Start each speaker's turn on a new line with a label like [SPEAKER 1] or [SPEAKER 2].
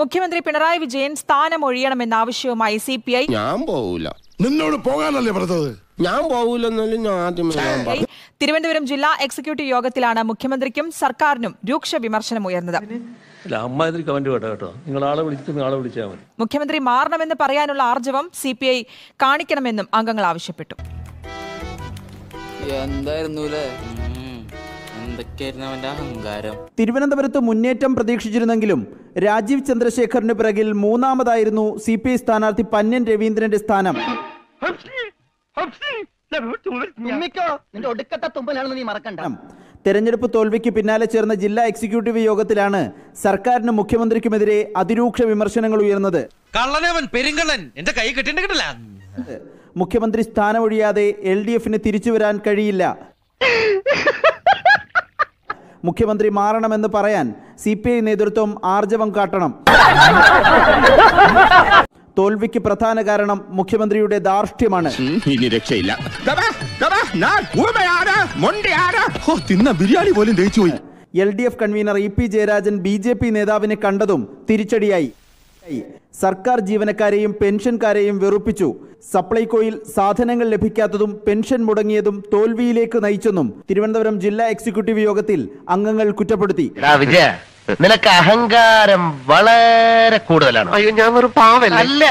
[SPEAKER 1] മുഖ്യമന്ത്രി പിണറായി വിജയൻ സ്ഥാനം ഒഴിയണമെന്ന ആവശ്യവുമായി സി പി ഐ ഞാൻ
[SPEAKER 2] പോവില്ല നിന്നോട് പോകാനല്ലേ പറഞ്ഞത് ഞാൻ പോവില്ലെന്നല്ല ആദ്യം
[SPEAKER 1] തിരുവനന്തപുരം ജില്ലാ എക്സിക്യൂട്ടീവ് യോഗത്തിലാണ് മുഖ്യമന്ത്രിക്കും സർക്കാരിനും രൂക്ഷ വിമർശനം ഉയർന്നത് മുഖ്യമന്ത്രി മാറണമെന്ന് പറയാനുള്ള ആർജവം സി പി ഐ കാണിക്കണമെന്നും അംഗങ്ങൾ ആവശ്യപ്പെട്ടു
[SPEAKER 2] എന്തായിരുന്നു
[SPEAKER 1] എന്തൊക്കെയായിരുന്നു അവന്റെ അഹങ്കാരം
[SPEAKER 2] തിരുവനന്തപുരത്ത് മുന്നേറ്റം പ്രതീക്ഷിച്ചിരുന്നെങ്കിലും രാജീവ് ചന്ദ്രശേഖറിന് പിറകിൽ മൂന്നാമതായിരുന്നു സി പി ഐ സ്ഥാനാർത്ഥി പന്ന്യൻ രവീന്ദ്രന്റെ സ്ഥാനം തെരഞ്ഞെടുപ്പ് തോൽവിക്ക് പിന്നാലെ ചേർന്ന ജില്ലാ എക്സിക്യൂട്ടീവ് യോഗത്തിലാണ് സർക്കാരിനും മുഖ്യമന്ത്രിക്കുമെതിരെ അതിരൂക്ഷ വിമർശനങ്ങൾ ഉയർന്നത് മുഖ്യമന്ത്രി സ്ഥാനമൊഴിയാതെ എൽ ഡി എഫിന് തിരിച്ചു വരാൻ കഴിയില്ല മുഖ്യമന്ത്രി മാറണമെന്ന് പറയാൻ സി പി ഐ നേതൃത്വം ആർജവം കാട്ടണം തോൽവിക്ക് പ്രധാന കാരണം മുഖ്യമന്ത്രിയുടെ ദാർഷ്ട്യമാണ് ഇനി രക്ഷയില്ല തിന്ന ബിരിയാണി പോലും പോയി L D F convener E P Jayarajan B J P നേതാവിനെ കണ്ടതും തിരിച്ചടിയായി സർക്കാർ ജീവനക്കാരെയും പെൻഷൻകാരെയും വെറുപ്പിച്ചു സപ്ലൈകോയിൽ സാധനങ്ങൾ ലഭിക്കാത്തതും പെൻഷൻ മുടങ്ങിയതും തോൽവിയിലേക്ക് നയിച്ചെന്നും തിരുവനന്തപുരം ജില്ലാ എക്സിക്യൂട്ടീവ് യോഗത്തിൽ അംഗങ്ങൾ കുറ്റപ്പെടുത്തി
[SPEAKER 1] നിനക്ക് അഹങ്കാരം
[SPEAKER 2] വളരെ കൂടുതലാണ് അയ്യോ ഞാൻ